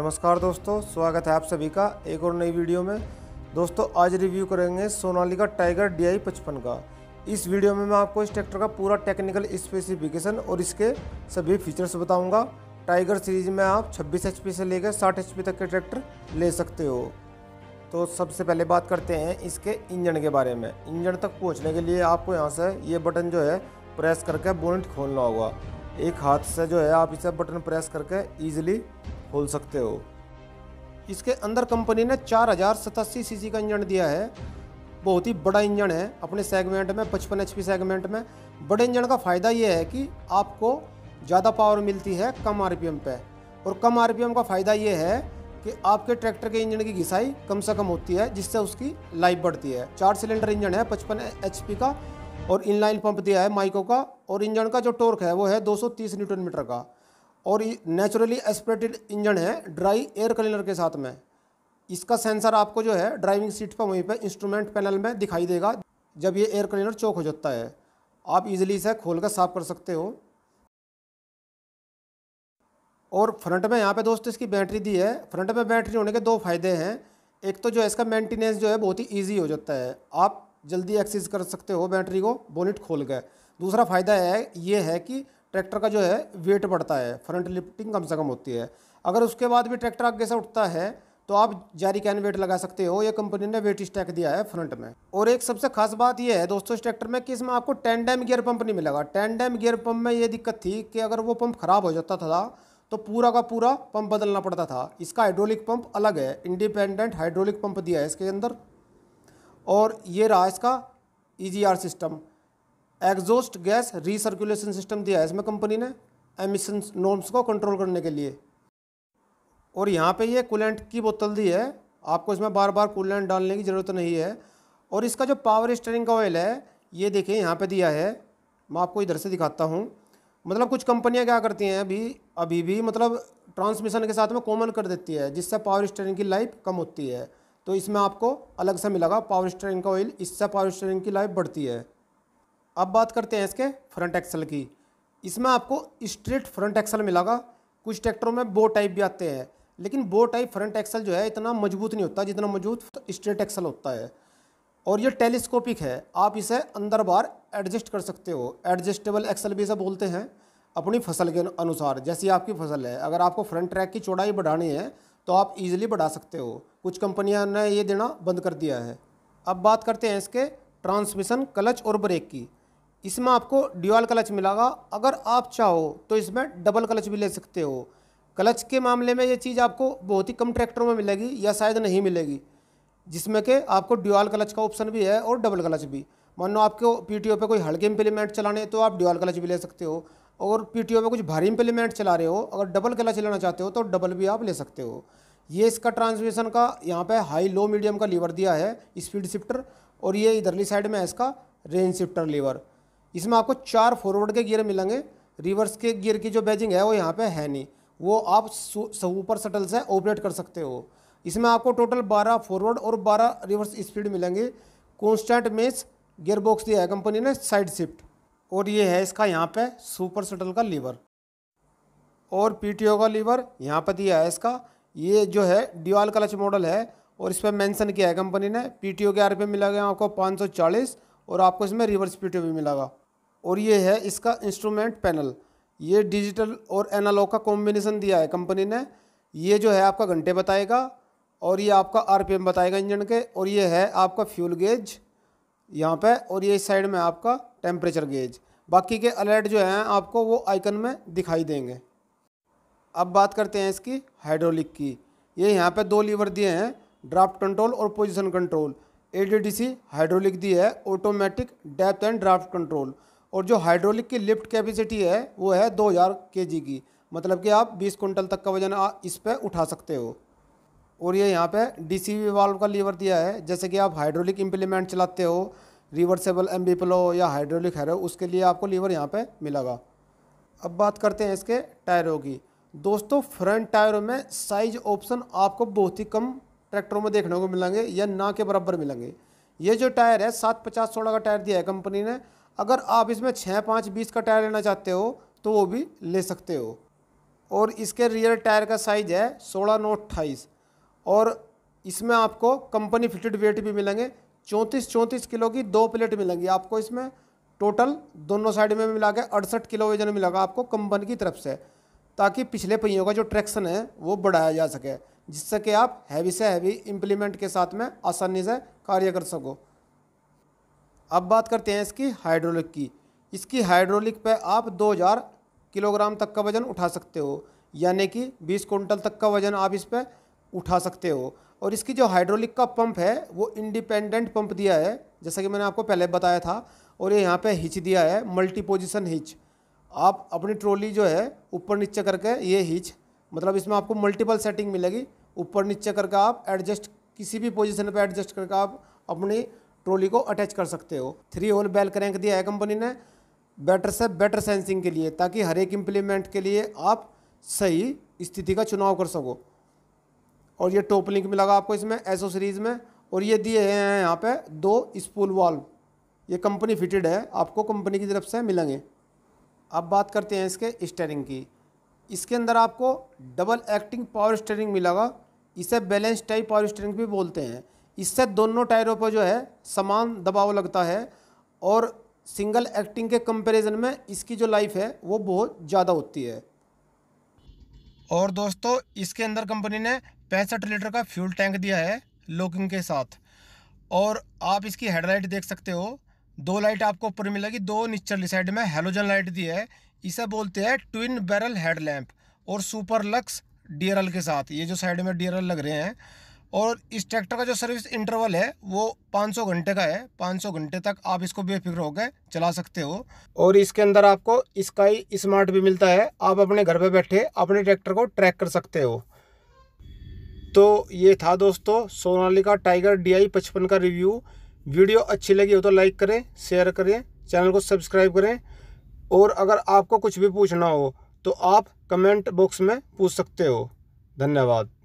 नमस्कार दोस्तों स्वागत है आप सभी का एक और नई वीडियो में दोस्तों आज रिव्यू करेंगे सोनाली का टाइगर डी आई पचपन का इस वीडियो में मैं आपको इस ट्रैक्टर का पूरा टेक्निकल स्पेसिफिकेशन और इसके सभी फीचर्स बताऊंगा टाइगर सीरीज में आप 26 एच से लेकर 60 एच तक के ट्रैक्टर ले सकते हो तो सबसे पहले बात करते हैं इसके इंजन के बारे में इंजन तक पहुँचने के लिए आपको यहाँ से ये बटन जो है प्रेस करके बोनट खोलना होगा एक हाथ से जो है आप इसे बटन प्रेस करके ईजिली खोल सकते हो इसके अंदर कंपनी ने चार हज़ार सतासी सी का इंजन दिया है बहुत ही बड़ा इंजन है अपने सेगमेंट में पचपन एच सेगमेंट में बड़े इंजन का फ़ायदा यह है कि आपको ज़्यादा पावर मिलती है कम आर पर और कम आर का फ़ायदा यह है कि आपके ट्रैक्टर के इंजन की घिसाई कम से कम होती है जिससे उसकी लाइफ बढ़ती है चार सिलेंडर इंजन है पचपन एच का और इनलाइन पंप दिया है माइको का और इंजन का जो टॉर्क है वो है 230 न्यूटन मीटर का और नेचुरली एस्परेटेड इंजन है ड्राई एयर क्लीनर के साथ में इसका सेंसर आपको जो है ड्राइविंग सीट पर वहीं पर इंस्ट्रूमेंट पैनल में दिखाई देगा जब ये एयर क्लीनर चौक हो जाता है आप इजीली इसे खोल कर साफ़ कर सकते हो और फ्रंट में यहाँ पे दोस्तों इसकी बैटरी दी है फ्रंट में बैटरी होने के दो फायदे हैं एक तो जो है इसका मेंटेनेंस जो है बहुत ही इजी हो जाता है आप जल्दी एक्सेस कर सकते हो बैटरी को बोनेट खोल कर दूसरा फ़ायदा है ये है कि ट्रैक्टर का जो है वेट बढ़ता है फ्रंट लिफ्टिंग कम से कम होती है अगर उसके बाद भी ट्रैक्टर आगे से उठता है तो आप जारी कैन वेट लगा सकते हो ये कंपनी ने वेट स्टैक दिया है फ्रंट में और एक सबसे खास बात यह है दोस्तों इस ट्रैक्टर में कि इसमें आपको डैम गियर पंप नहीं मिलेगा डैम गियर पंप में ये दिक्कत थी कि अगर वो पंप खराब हो जाता था तो पूरा का पूरा पंप बदलना पड़ता था इसका हाइड्रोलिक पंप अलग है इंडिपेंडेंट हाइड्रोलिक पंप दिया है इसके अंदर और ये रहा इसका E e system exhaust gas recirculation system दिया है इसमें कंपनी ने एमिशन नॉर्म्स को कंट्रोल करने के लिए और यहाँ पे ये कूलेंट की बोतल दी है आपको इसमें बार बार कूलेंट डालने की ज़रूरत नहीं है और इसका जो पावर स्टेरिंग का ऑयल है ये देखिए यहाँ पे दिया है मैं आपको इधर से दिखाता हूँ मतलब कुछ कंपनियाँ क्या करती हैं अभी अभी भी मतलब ट्रांसमिशन के साथ में कॉमन कर देती है जिससे पावर स्टेरिंग की लाइफ कम होती है तो इसमें आपको अलग से मिलेगा पावर स्टेरिंग का ऑयल इससे पावर स्टेरिंग की लाइफ बढ़ती है अब बात करते हैं इसके फ्रंट एक्सल की इसमें आपको स्ट्रेट फ्रंट एक्सल मिलागा कुछ ट्रैक्टरों में बो टाइप भी आते हैं लेकिन बो टाइप फ्रंट एक्सल जो है इतना मजबूत नहीं होता जितना मजबूत तो स्ट्रेट एक्सल होता है और ये टेलीस्कोपिक है आप इसे अंदर बाहर एडजस्ट कर सकते हो एडजस्टेबल एक्सल भी इसे बोलते हैं अपनी फसल के अनुसार जैसी आपकी फसल है अगर आपको फ्रंट ट्रैक की चौड़ाई बढ़ानी है तो आप इजीली बढ़ा सकते हो कुछ कंपनियां ने ये देना बंद कर दिया है अब बात करते हैं इसके ट्रांसमिशन क्लच और ब्रेक की इसमें आपको ड्यूअल क्लच मिलागा अगर आप चाहो तो इसमें डबल क्लच भी ले सकते हो क्लच के मामले में ये चीज़ आपको बहुत ही कम ट्रैक्टरों में मिलेगी या शायद नहीं मिलेगी जिसमें कि आपको ड्यूअल क्लच का ऑप्शन भी है और डबल क्लच भी मान लो आपको पी टी ओ पर कोई हल्के इम्प्लीमेंट चलाने तो आप ड्यूअल क्लच भी ले सकते हो और पी टी ओ पर कुछ भारी इम्प्लीमेंट चला रहे हो अगर डबल क्लच लेना चाहते हो तो डबल भी आप ले सकते हो ये इसका ट्रांसमिशन का यहाँ पर हाई लो मीडियम का लीवर दिया है स्पीड शिफ्टर और ये इधरली साइड में है इसका रेंज शिफ्टर लीवर इसमें आपको चार फॉरवर्ड के गियर मिलेंगे रिवर्स के गियर की जो बैजिंग है वो यहाँ पे है नहीं वो आप सुपर सटल से ऑपरेट कर सकते हो इसमें आपको टोटल 12 फॉरवर्ड और 12 रिवर्स स्पीड मिलेंगे कॉन्स्टेंट मेस गियर बॉक्स दिया है कंपनी ने साइड शिफ्ट और ये है इसका यहाँ पे सुपर सटल का लीवर और पी का लीवर यहाँ पर दिया है इसका ये जो है डिवाल क्लच मॉडल है और इस पर मैंसन किया है कंपनी ने पीटीओ के आर पे मिला गया आपको पाँच और आपको इसमें रिवर्स पी भी मिलागा और ये है इसका इंस्ट्रूमेंट पैनल ये डिजिटल और एनालॉग का कॉम्बिनेशन दिया है कंपनी ने ये जो है आपका घंटे बताएगा और ये आपका आरपीएम बताएगा इंजन के और ये है आपका फ्यूल गेज यहाँ पे और ये इस साइड में आपका टेम्परेचर गेज बाकी के अलर्ट जो हैं आपको वो आइकन में दिखाई देंगे अब बात करते हैं इसकी हाइड्रोलिक की ये यहाँ पर दो लीवर दिए हैं ड्राफ्ट कंट्रोल और पोजिशन कंट्रोल ए हाइड्रोलिक दी है automatic depth and draft control और जो हाइड्रोलिक की लिफ्ट कैपेसिटी है वो है 2000 हज़ार की मतलब कि आप 20 कुंटल तक का वजन इस पर उठा सकते हो और ये यहाँ पे डीसीवी वाल्व का लीवर दिया है जैसे कि आप हाइड्रोलिक इम्प्लीमेंट चलाते हो रिवर्सेबल एम बी प्लो या हाइड्रोलिक हैरो उसके लिए आपको लीवर यहाँ पे मिलेगा अब बात करते हैं इसके टायरों की दोस्तों फ्रंट टायरों में साइज ऑप्शन आपको बहुत ही कम ट्रैक्टरों में देखने को मिलेंगे या ना के बराबर मिलेंगे ये जो टायर है सात पचास सोलह का टायर दिया है कंपनी ने अगर आप इसमें छः पाँच बीस का टायर लेना चाहते हो तो वो भी ले सकते हो और इसके रियर टायर का साइज़ है सोलह नौ अट्ठाईस और इसमें आपको कंपनी फिटेड वेट भी मिलेंगे चौंतीस चौंतीस किलो की दो प्लेट मिलेंगी आपको इसमें टोटल दोनों साइड में मिला के अड़सठ किलो वजन मिलेगा आपको कंपनी की तरफ से ताकि पिछले पहियों का जो ट्रैक्शन है वो बढ़ाया जा सके जिससे कि आप हैवी से हैवी इम्प्लीमेंट के साथ में आसानी से कार्य कर सको अब बात करते हैं इसकी हाइड्रोलिक की इसकी हाइड्रोलिक पे आप 2000 किलोग्राम तक का वज़न उठा सकते हो यानी कि 20 कुंटल तक का वज़न आप इस पर उठा सकते हो और इसकी जो हाइड्रोलिक का पंप है वो इंडिपेंडेंट पंप दिया है जैसा कि मैंने आपको पहले बताया था और ये यहाँ पे हिच दिया है मल्टी पोजिशन हिच आप अपनी ट्रॉली जो है ऊपर नीचे करके ये हिच मतलब इसमें आपको मल्टीपल सेटिंग मिलेगी ऊपर नीचे करके आप एडजस्ट किसी भी पोजीशन पर एडजस्ट करके आप अपनी ट्रॉली को अटैच कर सकते हो थ्री होल बेल क्रैंक दिया है कंपनी ने बेटर से बेटर सेंसिंग के लिए ताकि हर एक इम्प्लीमेंट के लिए आप सही स्थिति का चुनाव कर सको और ये टॉप लिंक मिलागा आपको इसमें एसओ सीरीज़ में और ये दिए हैं यहाँ पे दो स्पूल वाल्व ये कंपनी फिटेड है आपको कंपनी की तरफ से मिलेंगे अब बात करते हैं इसके स्टेयरिंग की इसके अंदर आपको डबल एक्टिंग पावर स्टेयरिंग मिलागा इसे बैलेंस टाइप पावर स्टेयरिंग भी बोलते हैं इससे दोनों टायरों पर जो है समान दबाव लगता है और सिंगल एक्टिंग के कंपैरिजन में इसकी जो लाइफ है वो बहुत ज़्यादा होती है और दोस्तों इसके अंदर कंपनी ने पैंसठ लीटर का फ्यूल टैंक दिया है लोकिंग के साथ और आप इसकी हेडलाइट देख सकते हो दो लाइट आपको ऊपर मिलेगी दो निचली साइड में हेलोजन लाइट दी है इसे बोलते हैं ट्विन बैरल हेडलैम्प और सुपर लक्स डी के साथ ये जो साइड में डी लग रहे हैं और इस ट्रैक्टर का जो सर्विस इंटरवल है वो 500 घंटे का है 500 घंटे तक आप इसको बेफिक्र होकर चला सकते हो और इसके अंदर आपको स्काई स्मार्ट भी मिलता है आप अपने घर पे बैठे अपने ट्रैक्टर को ट्रैक कर सकते हो तो ये था दोस्तों सोनाली का टाइगर डी आई पचपन का रिव्यू वीडियो अच्छी लगी हो तो लाइक करें शेयर करें चैनल को सब्सक्राइब करें और अगर आपको कुछ भी पूछना हो तो आप कमेंट बॉक्स में पूछ सकते हो धन्यवाद